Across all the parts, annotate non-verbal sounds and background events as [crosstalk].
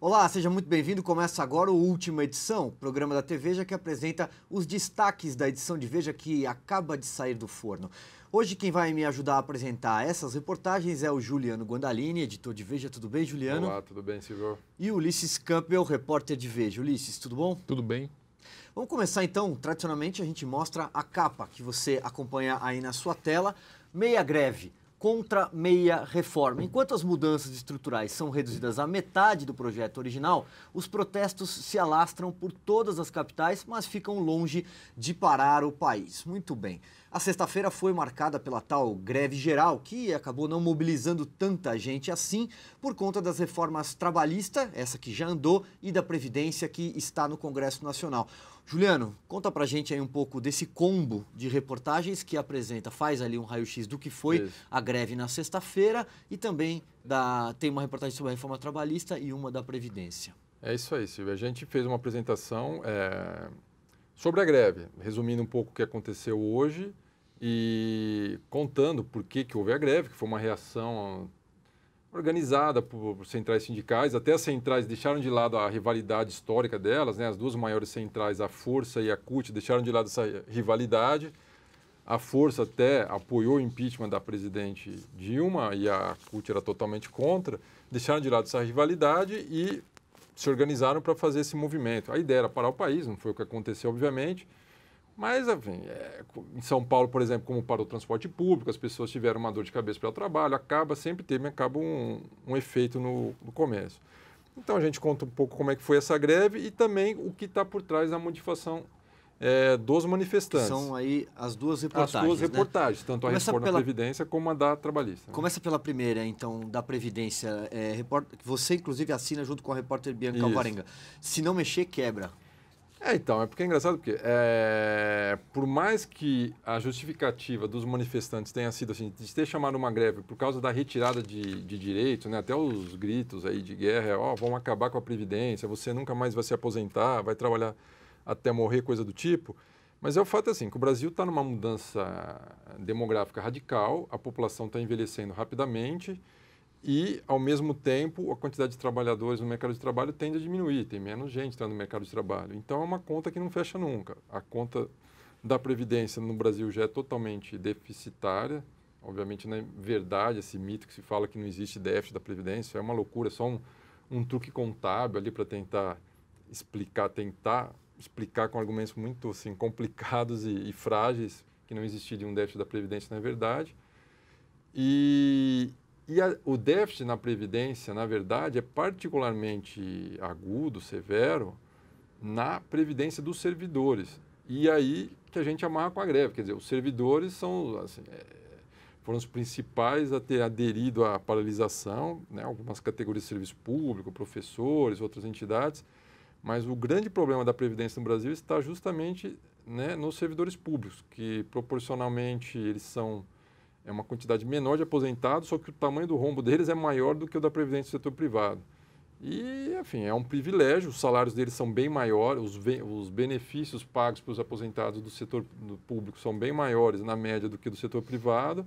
Olá, seja muito bem-vindo. Começa agora o Última Edição, programa da TV Veja que apresenta os destaques da edição de Veja que acaba de sair do forno. Hoje quem vai me ajudar a apresentar essas reportagens é o Juliano Guandalini, editor de Veja. Tudo bem, Juliano? Olá, tudo bem, Silvio? E Ulisses Campbell, repórter de Veja. Ulisses, tudo bom? Tudo bem. Vamos começar então. Tradicionalmente a gente mostra a capa que você acompanha aí na sua tela. Meia greve contra meia reforma. Enquanto as mudanças estruturais são reduzidas à metade do projeto original, os protestos se alastram por todas as capitais, mas ficam longe de parar o país. Muito bem. A sexta-feira foi marcada pela tal greve geral, que acabou não mobilizando tanta gente assim por conta das reformas trabalhista, essa que já andou, e da Previdência, que está no Congresso Nacional. Juliano, conta pra gente aí um pouco desse combo de reportagens que apresenta, faz ali um raio-x do que foi Isso. a greve na sexta-feira e também da, tem uma reportagem sobre a reforma trabalhista e uma da Previdência. É isso aí, Silvio. A gente fez uma apresentação é, sobre a greve, resumindo um pouco o que aconteceu hoje e contando por que, que houve a greve, que foi uma reação organizada por, centrais sindicais. Até as centrais deixaram de lado a rivalidade histórica delas, né? as duas maiores centrais, a Força e a CUT, deixaram de lado essa rivalidade. A Força até apoiou o impeachment da presidente Dilma e a CUT era totalmente contra. Deixaram de lado essa rivalidade e se organizaram para fazer esse movimento. A ideia era parar o país, não foi o que aconteceu, obviamente. Mas, enfim, é, em São Paulo, por exemplo, como parou o transporte público, as pessoas tiveram uma dor de cabeça pelo trabalho, acaba, sempre teve, acaba um, um efeito no, no comércio. Então a gente conta um pouco como é que foi essa greve e também o que está por trás da modificação é, dos manifestantes. Que são aí as duas reportagens. As duas né? reportagens, tanto Começa a reforma pela... da Previdência como a da Trabalhista. Né? Começa pela primeira, então, da Previdência. É, report... Você, inclusive, assina junto com a repórter Bianca Isso. Alvarenga. Se não mexer, quebra. É, então, é porque é engraçado porque, é, por mais que a justificativa dos manifestantes tenha sido assim, de ter chamado uma greve por causa da retirada de, de direitos, né, até os gritos aí de guerra, é, ó, oh, vão acabar com a Previdência, você nunca mais vai se aposentar, vai trabalhar até morrer, coisa do tipo, mas é o fato assim, que o Brasil está numa mudança demográfica radical, a população está envelhecendo rapidamente, e, ao mesmo tempo, a quantidade de trabalhadores no mercado de trabalho tende a diminuir, tem menos gente entrando no mercado de trabalho. Então, é uma conta que não fecha nunca. A conta da Previdência no Brasil já é totalmente deficitária. Obviamente, não é verdade esse mito que se fala que não existe déficit da Previdência. É uma loucura, é só um, um truque contábil ali para tentar explicar, tentar explicar com argumentos muito assim, [laughs] complicados e, e frágeis que não existiria um déficit da Previdência, não é verdade. E, e a, o déficit na Previdência, na verdade, é particularmente agudo, severo, na Previdência dos servidores. E aí que a gente amarra com a greve. Quer dizer, os servidores são, assim, é, foram os principais a ter aderido à paralisação, né? algumas categorias de serviço público, professores, outras entidades. Mas o grande problema da Previdência no Brasil está justamente né, nos servidores públicos, que proporcionalmente eles são é uma quantidade menor de aposentados, só que o tamanho do rombo deles é maior do que o da Previdência do setor privado. E, enfim, é um privilégio, os salários deles são bem maiores, os, os benefícios pagos para os aposentados do setor do público são bem maiores, na média, do que do setor privado.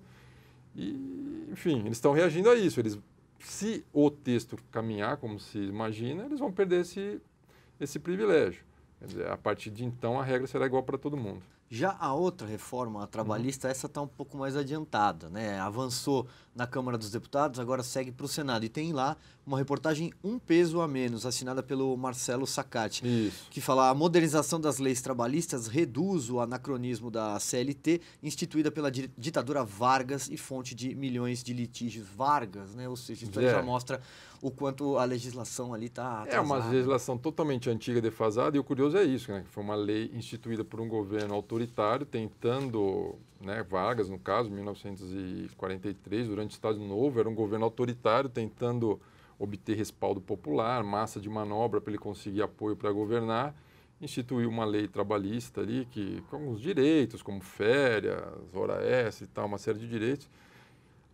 E, enfim, eles estão reagindo a isso. Eles, se o texto caminhar como se imagina, eles vão perder esse, esse privilégio. Dizer, a partir de então, a regra será igual para todo mundo. Já a outra reforma a trabalhista, uhum. essa está um pouco mais adiantada, né? Avançou na Câmara dos Deputados, agora segue para o Senado. E tem lá uma reportagem Um Peso a Menos, assinada pelo Marcelo Sacati, que fala a modernização das leis trabalhistas reduz o anacronismo da CLT, instituída pela ditadura Vargas e fonte de milhões de litígios Vargas, né? Ou seja, isso é. já mostra o quanto a legislação ali está É uma legislação totalmente antiga, defasada, e o curioso é isso, né? Foi uma lei instituída por um governo autoritário, tentando, né, Vargas, no caso, 1943, durante de Estado Novo, era um governo autoritário tentando obter respaldo popular, massa de manobra para ele conseguir apoio para governar. Instituiu uma lei trabalhista ali que, com alguns direitos, como férias, hora extra e tal, uma série de direitos.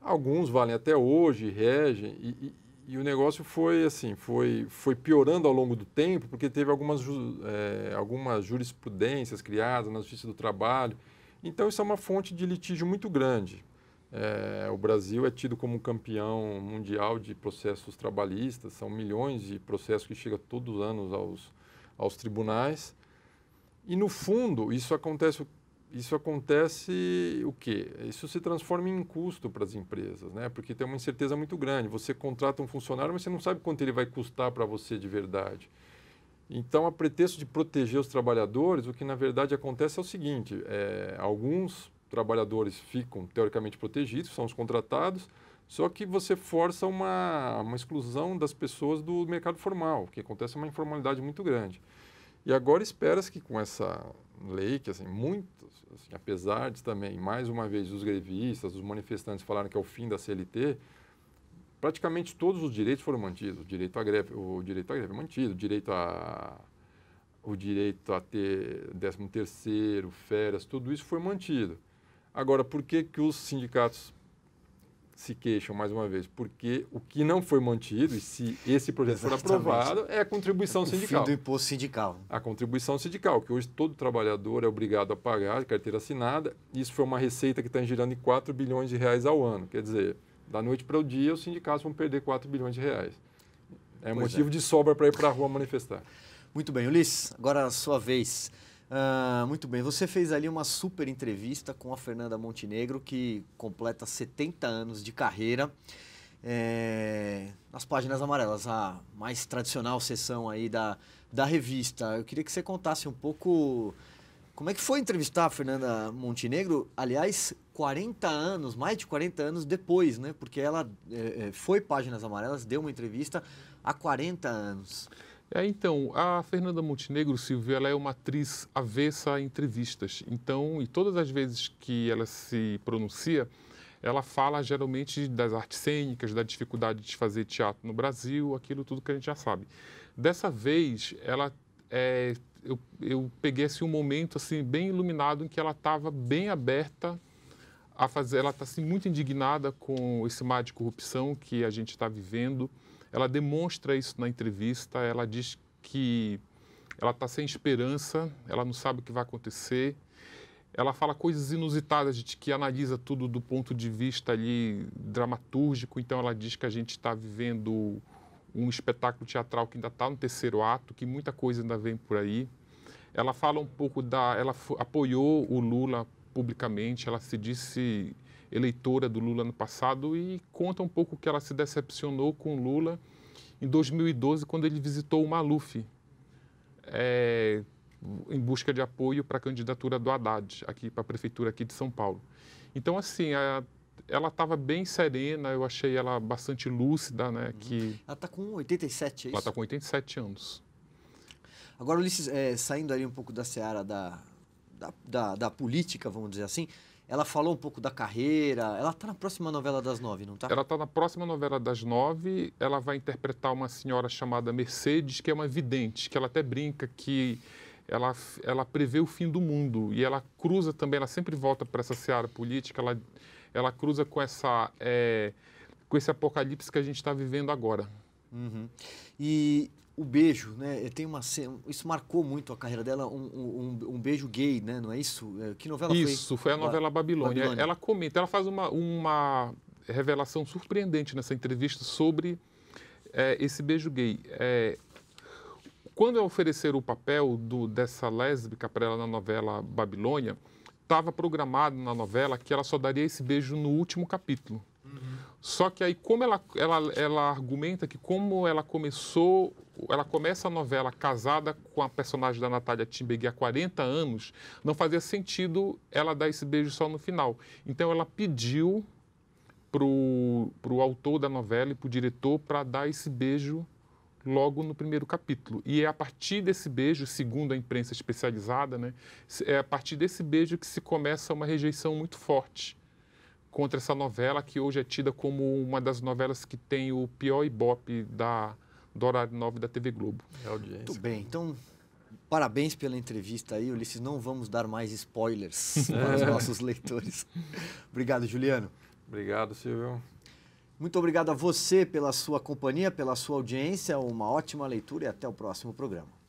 Alguns valem até hoje, regem, e, e, e o negócio foi assim, foi, foi piorando ao longo do tempo, porque teve algumas, é, algumas jurisprudências criadas na Justiça do Trabalho. Então, isso é uma fonte de litígio muito grande. É, o Brasil é tido como campeão mundial de processos trabalhistas, são milhões de processos que chegam todos os anos aos, aos tribunais. E, no fundo, isso acontece, isso acontece o quê? Isso se transforma em custo para as empresas, né? porque tem uma incerteza muito grande. Você contrata um funcionário, mas você não sabe quanto ele vai custar para você de verdade. Então, a pretexto de proteger os trabalhadores, o que na verdade acontece é o seguinte: é, alguns trabalhadores ficam teoricamente protegidos, são os contratados, só que você força uma, uma exclusão das pessoas do mercado formal, que acontece é uma informalidade muito grande. E agora espera-se que com essa lei, que assim, muitos, assim, apesar de também, mais uma vez, os grevistas, os manifestantes falaram que é o fim da CLT, praticamente todos os direitos foram mantidos. O direito à greve, o direito à greve é mantido, o direito a o direito a ter 13 terceiro, férias, tudo isso foi mantido. Agora, por que, que os sindicatos se queixam, mais uma vez? Porque o que não foi mantido, e se esse projeto Exatamente. for aprovado, é a contribuição é o sindical. fim do imposto sindical. A contribuição sindical, que hoje todo trabalhador é obrigado a pagar carteira assinada. Isso foi uma receita que está girando em 4 bilhões de reais ao ano. Quer dizer, da noite para o dia, os sindicatos vão perder 4 bilhões de reais. É pois motivo é. de sobra para ir para a rua manifestar. Muito bem, Ulisses, agora é a sua vez. Ah, muito bem, você fez ali uma super entrevista com a Fernanda Montenegro, que completa 70 anos de carreira. É, nas páginas amarelas, a mais tradicional sessão aí da, da revista. Eu queria que você contasse um pouco como é que foi entrevistar a Fernanda Montenegro, aliás, 40 anos, mais de 40 anos depois, né? Porque ela é, foi Páginas Amarelas, deu uma entrevista há 40 anos. É, então, a Fernanda Montenegro, Silvia, ela é uma atriz avessa a entrevistas. Então, e todas as vezes que ela se pronuncia, ela fala geralmente das artes cênicas, da dificuldade de fazer teatro no Brasil, aquilo tudo que a gente já sabe. Dessa vez, ela é, eu, eu peguei assim, um momento assim bem iluminado em que ela estava bem aberta a fazer. Ela está assim, muito indignada com esse mar de corrupção que a gente está vivendo ela demonstra isso na entrevista, ela diz que ela está sem esperança, ela não sabe o que vai acontecer. Ela fala coisas inusitadas, a gente que analisa tudo do ponto de vista ali dramatúrgico, então ela diz que a gente está vivendo um espetáculo teatral que ainda está no terceiro ato, que muita coisa ainda vem por aí. Ela fala um pouco da. Ela apoiou o Lula publicamente, ela se disse eleitora do Lula no passado e conta um pouco que ela se decepcionou com Lula em 2012 quando ele visitou o Maluf é, em busca de apoio para a candidatura do Haddad aqui para a prefeitura aqui de São Paulo. Então assim a, ela estava bem serena, eu achei ela bastante lúcida, né? Uhum. Que ela está com 87, é tá isso? Ela está com 87 anos. Agora, Ulisses, é, saindo ali um pouco da seara da, da, da, da política, vamos dizer assim, ela falou um pouco da carreira. Ela está na próxima novela das nove, não está? Ela está na próxima novela das nove. Ela vai interpretar uma senhora chamada Mercedes, que é uma vidente, que ela até brinca que ela, ela prevê o fim do mundo. E ela cruza também, ela sempre volta para essa seara política, ela, ela cruza com, essa, é, com esse apocalipse que a gente está vivendo agora. Uhum. E o beijo, né? Tem uma isso marcou muito a carreira dela, um, um, um beijo gay, né? Não é isso? É, que novela isso, foi? Isso foi a novela Babilônia. É, Babilônia. Ela comenta, ela faz uma, uma revelação surpreendente nessa entrevista sobre é, esse beijo gay. É, quando ofereceram o papel do, dessa lésbica para ela na novela Babilônia, estava programado na novela que ela só daria esse beijo no último capítulo. Uhum. Só que aí, como ela, ela, ela argumenta que como ela começou, ela começa a novela casada com a personagem da Natália Timbegui há 40 anos, não fazia sentido ela dar esse beijo só no final. Então ela pediu para o autor da novela e para o diretor para dar esse beijo logo no primeiro capítulo. E é a partir desse beijo, segundo a imprensa especializada, né, é a partir desse beijo que se começa uma rejeição muito forte contra essa novela que hoje é tida como uma das novelas que tem o pior ibope da, do horário 9 da TV Globo. É audiência. Muito bem, então parabéns pela entrevista aí, Ulisses. Não vamos dar mais spoilers [laughs] para os nossos leitores. Obrigado, Juliano. Obrigado, Silvio. Muito obrigado a você pela sua companhia, pela sua audiência. Uma ótima leitura e até o próximo programa.